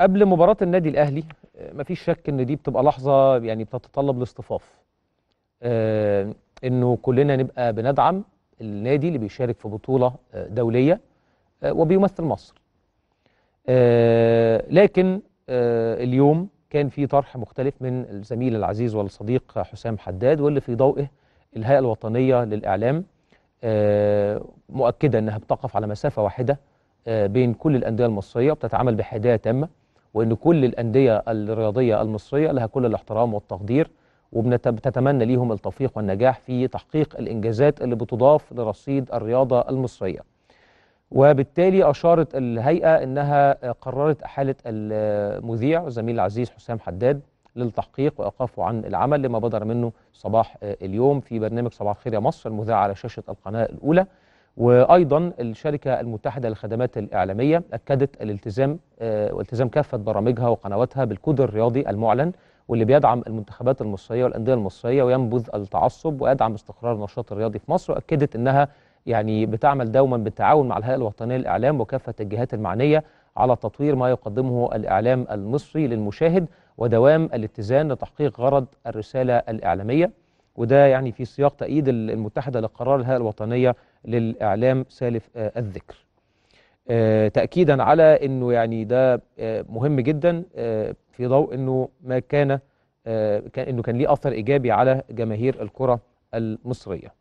قبل مباراة النادي الأهلي آه، مفيش شك إن دي بتبقى لحظة يعني بتتطلب الاصطفاف. آه، إنه كلنا نبقى بندعم النادي اللي بيشارك في بطولة آه، دولية وبيمثل مصر. لكن اليوم كان في طرح مختلف من الزميل العزيز والصديق حسام حداد واللي في ضوئه الهيئة الوطنية للإعلام مؤكدة أنها بتقف على مسافة واحدة بين كل الأندية المصرية وبتتعامل بحداية تامة وان كل الانديه الرياضيه المصريه لها كل الاحترام والتقدير وبنتمنى ليهم التوفيق والنجاح في تحقيق الانجازات اللي بتضاف لرصيد الرياضه المصريه. وبالتالي اشارت الهيئه انها قررت احاله المذيع زميل العزيز حسام حداد للتحقيق وايقافه عن العمل لما بدر منه صباح اليوم في برنامج صباح الخير يا مصر المذاع على شاشه القناه الاولى. وايضا الشركه المتحده للخدمات الاعلاميه اكدت الالتزام آه، والتزام كافه برامجها وقنواتها بالكود الرياضي المعلن واللي بيدعم المنتخبات المصريه والانديه المصريه وينبذ التعصب ويدعم استقرار النشاط الرياضي في مصر واكدت انها يعني بتعمل دوما بالتعاون مع الهيئه الوطنيه للاعلام وكافه الجهات المعنيه على تطوير ما يقدمه الاعلام المصري للمشاهد ودوام الاتزان لتحقيق غرض الرساله الاعلاميه وده يعني في سياق تأييد المتحدة لقرار الهيئة الوطنية للإعلام سالف آه، الذكر آه، تأكيدا على أنه يعني ده آه، مهم جدا في ضوء أنه ما كان أنه كان ليه أثر إيجابي على جماهير الكرة المصرية